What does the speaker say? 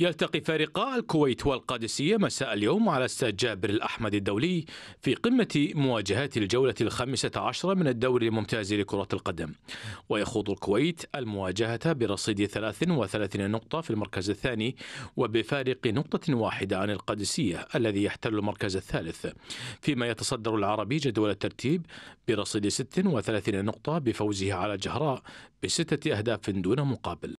يلتقي فريقا الكويت والقادسية مساء اليوم على استاد جابر الأحمد الدولي في قمة مواجهات الجولة الخامسة عشرة من الدوري الممتاز لكرة القدم ويخوض الكويت المواجهة برصيد 33 نقطة في المركز الثاني وبفارق نقطة واحدة عن القادسية الذي يحتل المركز الثالث فيما يتصدر العربي جدول الترتيب برصيد 36 نقطة بفوزه على جهراء بستة أهداف دون مقابل